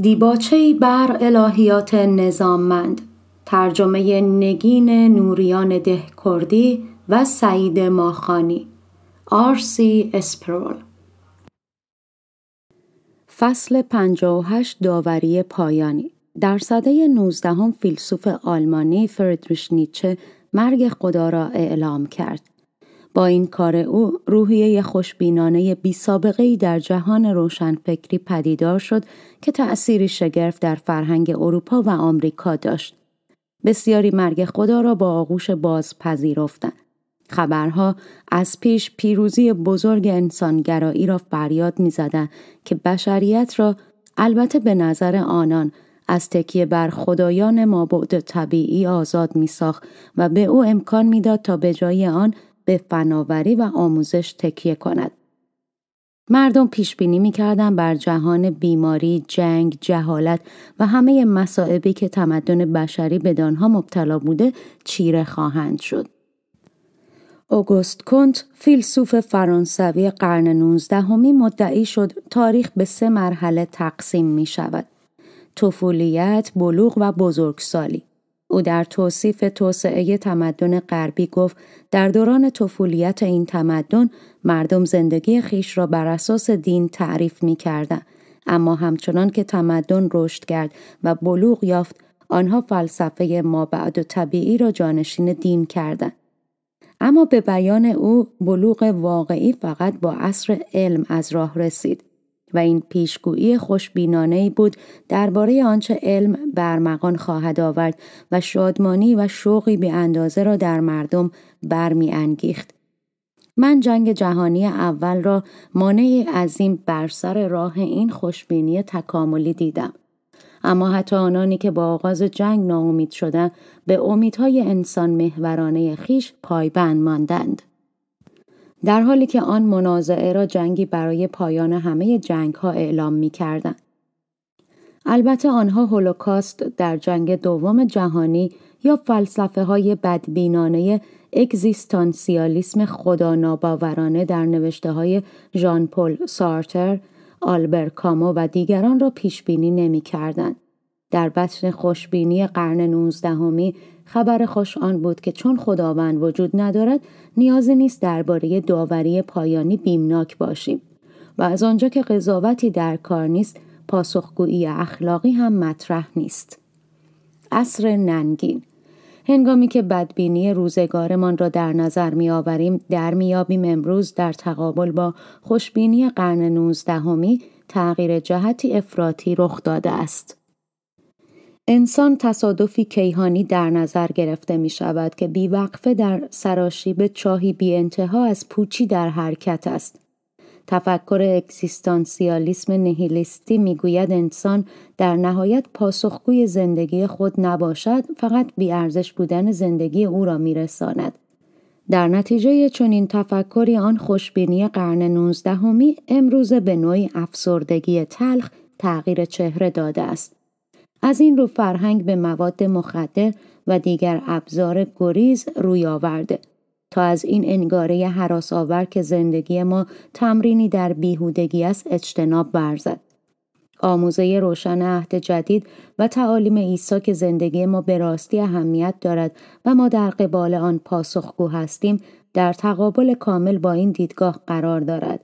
دیباچه بر الهیات نظاممند ترجمه نگین نوریان دهکردی و سعید ماخانی آرسی اسپرول فصل 58 داوری پایانی در صده 19 فیلسوف آلمانی فردریش نیچه مرگ خدا را اعلام کرد با این کار او روحیه خوشبینانه بی سابقه ای در جهان روشنفکری پدیدار شد که تأثیری شگرف در فرهنگ اروپا و آمریکا داشت. بسیاری مرگ خدا را با آغوش باز پذیرفتند. خبرها از پیش پیروزی بزرگ انسانگرایی را فریاد میزدند که بشریت را البته به نظر آنان از تکیه بر خدایان مابعد طبیعی آزاد می و به او امکان میداد تا به جای آن به فناوری و آموزش تکیه کند. مردم پیش بینی میکردند بر جهان بیماری، جنگ، جهالت و همه مصائبی که تمدن بشری به دانها مبتلا بوده چیره خواهند شد. اوگوست کنت فیلسوف فرانسوی قرن 19 همی مدعی شد تاریخ به سه مرحله تقسیم می شود. طفولیت، بلوغ و بزرگسالی. او در توصیف توسعه تمدن غربی گفت در دوران طفولیت این تمدن مردم زندگی خیش را بر اساس دین تعریف می کردن. اما همچنان که تمدن رشد کرد و بلوغ یافت آنها فلسفه ما بعد و طبیعی را جانشین دین کردند. اما به بیان او بلوغ واقعی فقط با عصر علم از راه رسید. و این پیشگویی خوشبینانه بود درباره آنچه علم برمغان خواهد آورد و شادمانی و شوقی به اندازه را در مردم برمی من جنگ جهانی اول را مانع عظیم بر سر راه این خوشبینی تکاملی دیدم. اما حتی آنانی که با آغاز جنگ ناامید شدند به امیدهای انسان محورانه خیش پایبند ماندند. در حالی که آن منازعه را جنگی برای پایان همه جنگ ها اعلام می کردن. البته آنها هولوکاست در جنگ دوم جهانی یا فلسفه های بدبینانه اگزیستانسیالیسم خدا ناباورانه در نوشته های ژان پل سارتر، آلبر کامو و دیگران را پیش بینی نمی کردن. در بطن خوشبینی قرن نوزدهمی خبر خوش آن بود که چون خداوند وجود ندارد نیازی نیست درباره داوری پایانی بیمناک باشیم و از آنجا که قضاوتی در کار نیست پاسخگویی اخلاقی هم مطرح نیست اصر ننگین هنگامی که بدبینی روزگارمان را در نظر می آوریم در میابیم امروز در تقابل با خوشبینی قرن نوزدهمی تغییر جهتی افراطی رخ داده است. انسان تصادفی کیهانی در نظر گرفته می شود که بیوقفه در سراشیب چاهی بی انتها از پوچی در حرکت است. تفکر اکسیستانسیالیسم نهیلیستی گوید انسان در نهایت پاسخگوی زندگی خود نباشد فقط بیارزش بودن زندگی او را رساند. در نتیجه چنین تفکری آن خوشبینی قرن نوزدهمی امروزه به نوعی افسردگی تلخ تغییر چهره داده است از این رو فرهنگ به مواد مخدر و دیگر ابزار گریز روی آورده تا از این انگاره حراس آور که زندگی ما تمرینی در بیهودگی است اجتناب برزد. آموزه روشن عهد جدید و تعالیم عیسی که زندگی ما به راستی اهمیت دارد و ما در قبال آن پاسخگو هستیم در تقابل کامل با این دیدگاه قرار دارد.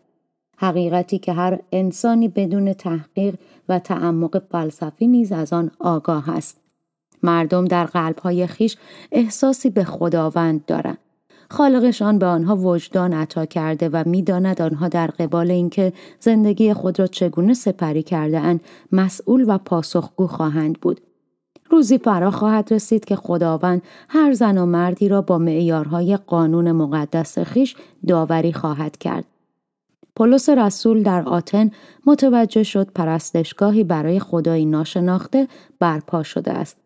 حقیقتی که هر انسانی بدون تحقیق و تعمق فلسفی نیز از آن آگاه است. مردم در قلبهای خیش احساسی به خداوند دارند. خالقشان به آنها وجدان عطا کرده و میداند آنها در قبال اینکه زندگی خود را چگونه سپری کرده اند مسئول و پاسخگو خواهند بود. روزی فرا خواهد رسید که خداوند هر زن و مردی را با معیارهای قانون مقدس خیش داوری خواهد کرد. پولس رسول در آتن متوجه شد پرستشگاهی برای خدایی ناشناخته برپا شده است.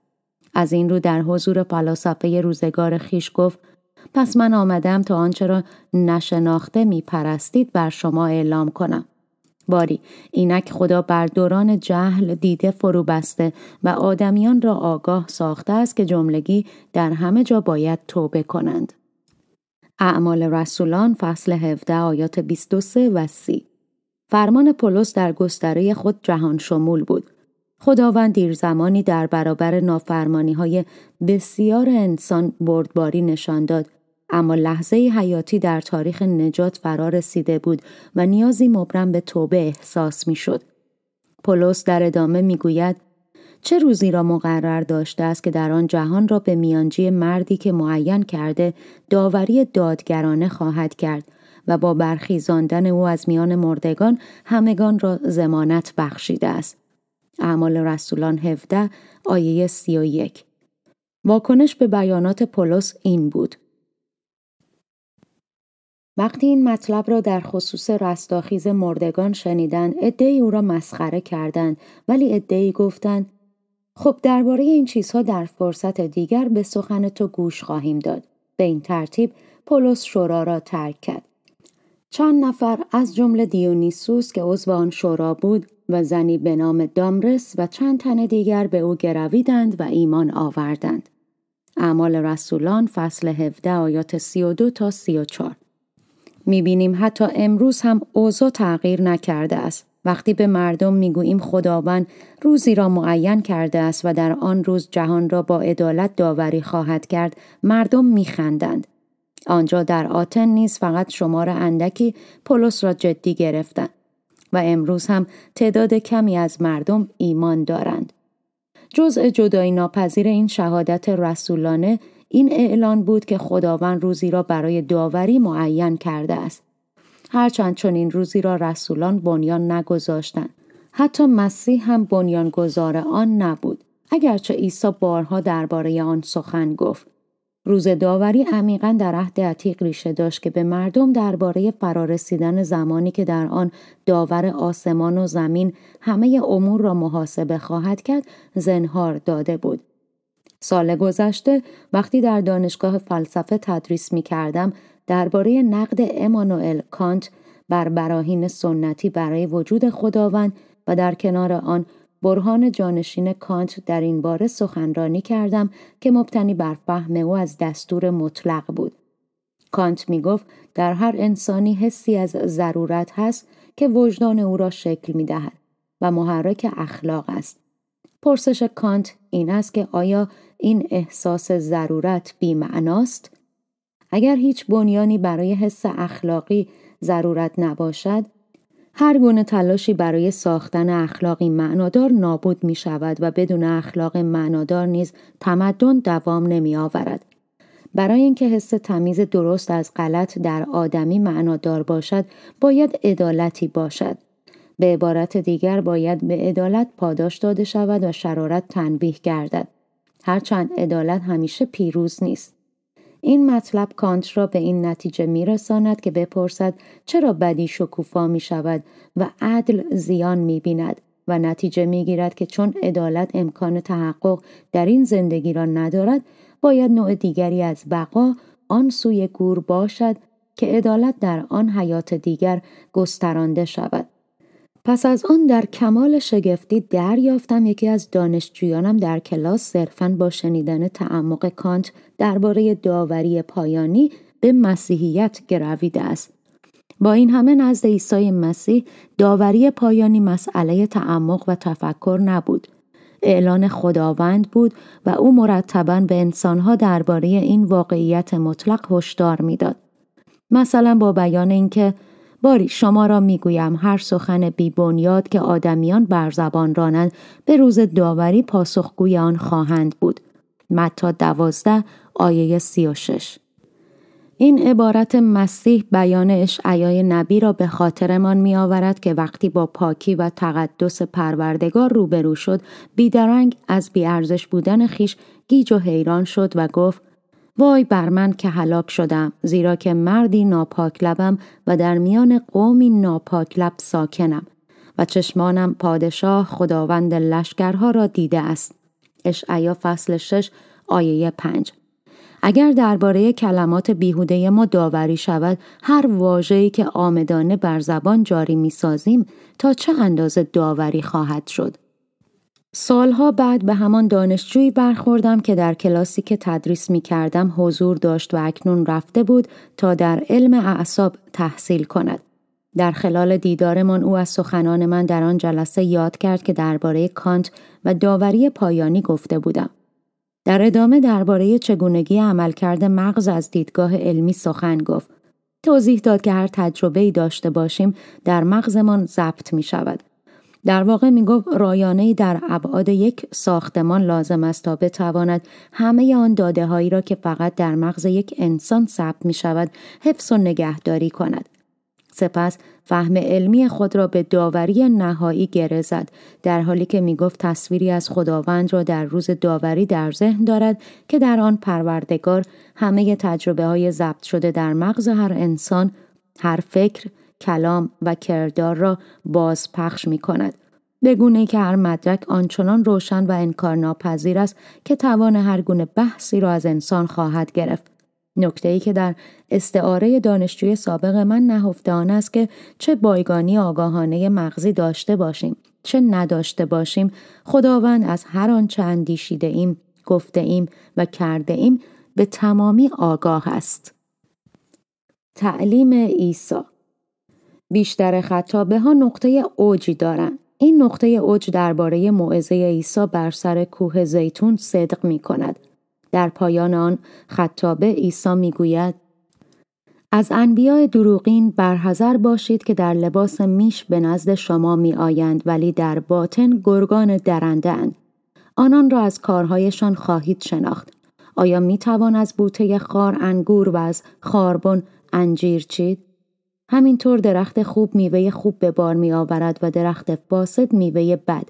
از این رو در حضور فلاسفه روزگار خیش گفت پس من آمدم تا آنچه را نشناخته می پرستید بر شما اعلام کنم. باری اینک خدا بر دوران جهل دیده فرو بسته و آدمیان را آگاه ساخته است که جملگی در همه جا باید توبه کنند. اعمال رسولان فصل 17 آیات 23 و 30 فرمان پولس در گستره خود جهان شمول بود. خداوند دیر زمانی در برابر نافرمانی های بسیار انسان بردباری نشان داد اما لحظه حیاتی در تاریخ نجات فرا رسیده بود و نیازی مبرم به توبه احساس می شد. پولس در ادامه می گوید چه روزی را مقرر داشته است که در آن جهان را به میانجی مردی که معین کرده داوری دادگرانه خواهد کرد و با برخیزاندن او از میان مردگان همگان را زمانت بخشیده است. اعمال رسولان 17 آیه 31 واکنش به بیانات پولس این بود. وقتی این مطلب را در خصوص رستاخیز مردگان شنیدند ادهی او را مسخره کردند ولی ای گفتند خب درباره این چیزها در فرصت دیگر به سخن تو گوش خواهیم داد. به این ترتیب پولس شورا را ترک کرد. چند نفر از جمله دیونیسوس که عضو آن شورا بود و زنی به نام دامرس و چند تن دیگر به او گرویدند و ایمان آوردند. اعمال رسولان فصل 17 آیات 32 تا 34 بینیم حتی امروز هم اوضاع تغییر نکرده است. وقتی به مردم میگوییم خداوند روزی را معین کرده است و در آن روز جهان را با عدالت داوری خواهد کرد مردم میخندند آنجا در آتن نیز فقط شمار اندکی پولس را جدی گرفتند و امروز هم تعداد کمی از مردم ایمان دارند جزء جدایی ناپذیر این شهادت رسولانه این اعلان بود که خداوند روزی را برای داوری معین کرده است هرچند چنین روزی را رسولان بنیان نگذاشتند حتی مسیح هم بنیانگذار آن نبود اگرچه عیسی بارها درباره آن سخن گفت روز داوری عمیقا در عهد عتیق ریشه داشت که به مردم درباره فرارسیدن زمانی که در آن داور آسمان و زمین همه امور را محاسبه خواهد کرد زنهار داده بود سال گذشته وقتی در دانشگاه فلسفه تدریس می کردم درباره نقد امانوئل کانت بر براهین سنتی برای وجود خداوند و در کنار آن برهان جانشین کانت در این باره سخنرانی کردم که مبتنی بر فهم او از دستور مطلق بود. کانت می گفت در هر انسانی حسی از ضرورت هست که وجدان او را شکل می دهد و محرک اخلاق است. پرسش کانت این است که آیا این احساس ضرورت بیمعناست؟ اگر هیچ بنیانی برای حس اخلاقی ضرورت نباشد، هر گونه تلاشی برای ساختن اخلاقی معنادار نابود می شود و بدون اخلاق معنادار نیز تمدن دوام نمی آورد. برای اینکه حس تمیز درست از غلط در آدمی معنادار باشد، باید عدالتی باشد. به عبارت دیگر باید به عدالت پاداش داده شود و شرارت تنبیه گردد. هرچند عدالت همیشه پیروز نیست. این مطلب کانت را به این نتیجه میرساند که بپرسد چرا بدی شکوفا می شود و عدل زیان می بیند و نتیجه می گیرد که چون عدالت امکان تحقق در این زندگی را ندارد باید نوع دیگری از بقا آن سوی گور باشد که عدالت در آن حیات دیگر گسترانده شود پس از آن در کمال شگفتی دریافتم یکی از دانشجویانم در کلاس صرفا با شنیدن تعمق کانت درباره داوری پایانی به مسیحیت گرویده است با این همه نزد عیسی مسیح داوری پایانی مسئله تعمق و تفکر نبود اعلان خداوند بود و او مرتبا به انسانها درباره این واقعیت مطلق هشدار میداد مثلا با بیان اینکه باری شما را میگویم هر سخن بی بنیاد که آدمیان بر زبان رانند به روز داوری پاسخگوی آن خواهند بود متا دوازده آیه سی و شش. این عبارت مسیح بیان اشعیای نبی را به خاطرمان میآورد که وقتی با پاکی و تقدس پروردگار روبرو شد بیدرنگ از بیارزش بودن خیش گیج و حیران شد و گفت وای بر من که هلاک شدم زیرا که مردی ناپاک لبم و در میان قومی ناپاک لب ساکنم و چشمانم پادشاه خداوند لشکرها را دیده است اشعیا فصل 6 آیه 5 اگر درباره کلمات بیهوده ما داوری شود هر واژه‌ای که آمدانه بر زبان جاری می‌سازیم تا چه اندازه داوری خواهد شد سالها بعد به همان دانشجویی برخوردم که در کلاسی که تدریس می کردم حضور داشت و اکنون رفته بود تا در علم اعصاب تحصیل کند. در خلال دیدارمان او از سخنان من در آن جلسه یاد کرد که درباره کانت و داوری پایانی گفته بودم. در ادامه درباره چگونگی عملکرد مغز از دیدگاه علمی سخن گفت. توضیح داد که هر تجربه ای داشته باشیم در مغزمان ضبط می شود. در واقع می گفت رایانه در ابعاد یک ساختمان لازم است تا بتواند همه آن داده هایی را که فقط در مغز یک انسان ثبت می شود حفظ و نگهداری کند. سپس فهم علمی خود را به داوری نهایی گره زد در حالی که می گفت تصویری از خداوند را در روز داوری در ذهن دارد که در آن پروردگار همه تجربه های ضبط شده در مغز هر انسان هر فکر کلام و کردار را باز پخش می کند. بگونه که هر مدرک آنچنان روشن و انکار ناپذیر است که توان هر گونه بحثی را از انسان خواهد گرفت. نکته ای که در استعاره دانشجوی سابق من نهفته آن است که چه بایگانی آگاهانه مغزی داشته باشیم چه نداشته باشیم خداوند از هر آنچه اندیشیده ایم گفته ایم و کرده ایم به تمامی آگاه است تعلیم عیسی بیشتر خطابه ها نقطه اوجی دارند. این نقطه اوج درباره موعظه عیسی بر سر کوه زیتون صدق می کند. در پایان آن خطابه عیسی می گوید از انبیاء دروغین برحضر باشید که در لباس میش به نزد شما می آیند ولی در باطن گرگان اند. آنان را از کارهایشان خواهید شناخت. آیا می توان از بوته خار انگور و از خاربن انجیر چید؟ همینطور درخت خوب میوه خوب به بار می آورد و درخت فاسد میوه بد.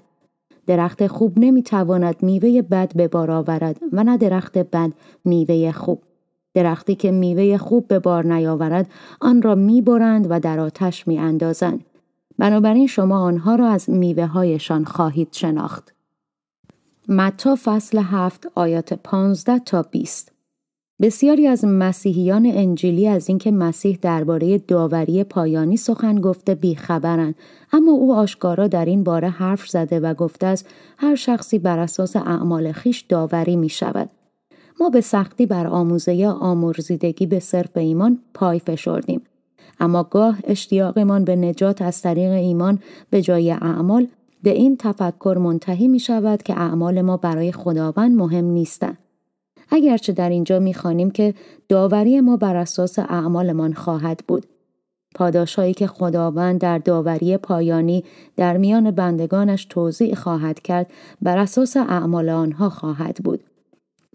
درخت خوب نمی تواند میوه بد به بار آورد و نه درخت بد میوه خوب. درختی که میوه خوب به بار نیاورد آن را میبرند و در آتش می اندازند. بنابراین شما آنها را از میوه هایشان خواهید شناخت. متا فصل 7 آیات 15 تا 20 بسیاری از مسیحیان انجیلی از اینکه مسیح درباره داوری پایانی سخن گفته بیخبرند اما او آشکارا در این باره حرف زده و گفته است هر شخصی بر اساس اعمال خیش داوری می شود ما به سختی بر آموزه آمرزیدگی به صرف ایمان پای فشردیم اما گاه اشتیاقمان به نجات از طریق ایمان به جای اعمال به این تفکر منتهی می شود که اعمال ما برای خداوند مهم نیستند اگرچه در اینجا میخوانیم که داوری ما بر اساس اعمالمان خواهد بود پاداش که خداوند در داوری پایانی در میان بندگانش توضیع خواهد کرد بر اساس اعمال آنها خواهد بود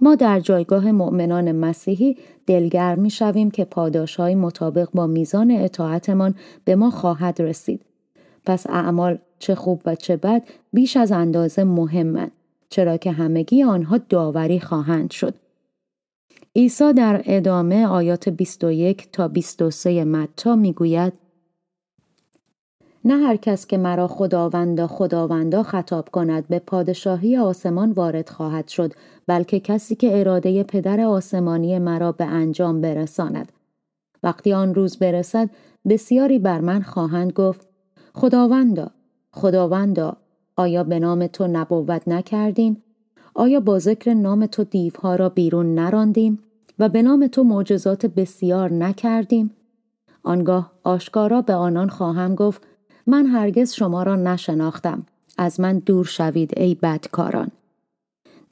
ما در جایگاه مؤمنان مسیحی دلگرم می شویم که پاداش های مطابق با میزان اطاعتمان به ما خواهد رسید. پس اعمال چه خوب و چه بد بیش از اندازه مهمند. چرا که همگی آنها داوری خواهند شد. عیسی در ادامه آیات 21 تا 23 متا میگوید نه هر کس که مرا خداوندا خداوندا خطاب کند به پادشاهی آسمان وارد خواهد شد بلکه کسی که اراده پدر آسمانی مرا به انجام برساند وقتی آن روز برسد بسیاری بر من خواهند گفت خداوندا خداوندا آیا به نام تو نبوت نکردیم؟ آیا با ذکر نام تو دیوها را بیرون نراندیم؟ و به نام تو معجزات بسیار نکردیم؟ آنگاه آشکارا به آنان خواهم گفت من هرگز شما را نشناختم. از من دور شوید ای بدکاران.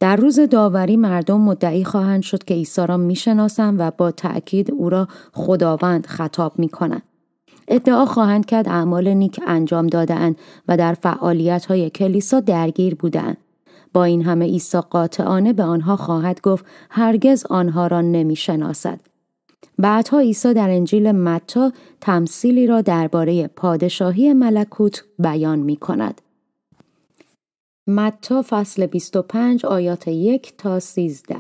در روز داوری مردم مدعی خواهند شد که عیسی را میشناسند و با تأکید او را خداوند خطاب می ادعا خواهند کرد اعمال نیک انجام دادهاند و در فعالیت های کلیسا درگیر بودند. با این همه عیسی قاطعانه به آنها خواهد گفت هرگز آنها را نمی شناسد. بعدها عیسی در انجیل متا تمثیلی را درباره پادشاهی ملکوت بیان می کند. متا فصل 25 آیات 1 تا 13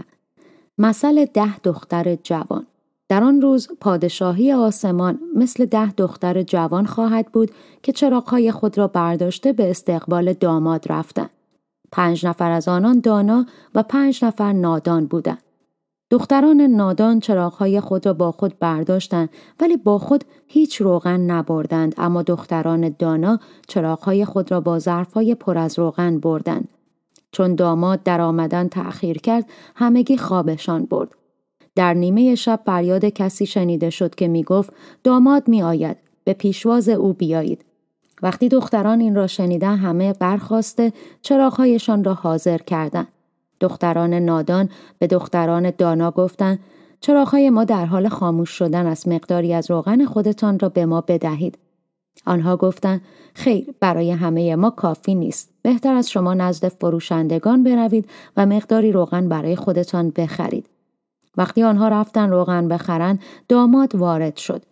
مثل ده دختر جوان در آن روز پادشاهی آسمان مثل ده دختر جوان خواهد بود که چراغهای خود را برداشته به استقبال داماد رفتند. پنج نفر از آنان دانا و پنج نفر نادان بودند. دختران نادان چراغهای خود را با خود برداشتند ولی با خود هیچ روغن نبردند اما دختران دانا چراغهای خود را با ظرفهای پر از روغن بردند چون داماد در آمدن تأخیر کرد همگی خوابشان برد در نیمه شب فریاد کسی شنیده شد که می گفت داماد می آید. به پیشواز او بیایید. وقتی دختران این را شنیدن همه برخواسته چراغهایشان را حاضر کردند. دختران نادان به دختران دانا گفتند چراغهای ما در حال خاموش شدن از مقداری از روغن خودتان را به ما بدهید. آنها گفتند خیر برای همه ما کافی نیست. بهتر از شما نزد فروشندگان بروید و مقداری روغن برای خودتان بخرید. وقتی آنها رفتن روغن بخرند داماد وارد شد.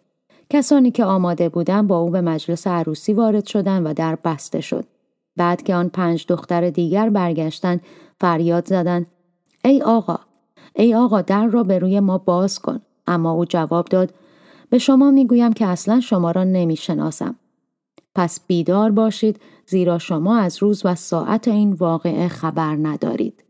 کسانی که آماده بودند با او به مجلس عروسی وارد شدند و در بسته شد. بعد که آن پنج دختر دیگر برگشتند فریاد زدند ای آقا ای آقا در را به روی ما باز کن اما او جواب داد به شما میگویم که اصلا شما را نمیشناسم پس بیدار باشید زیرا شما از روز و ساعت این واقعه خبر ندارید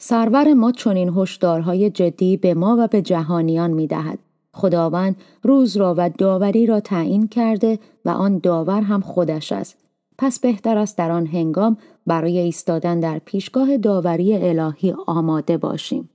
سرور ما چنین هشدارهای جدی به ما و به جهانیان می دهد. خداوند روز را و داوری را تعیین کرده و آن داور هم خودش است. پس بهتر است در آن هنگام برای ایستادن در پیشگاه داوری الهی آماده باشیم.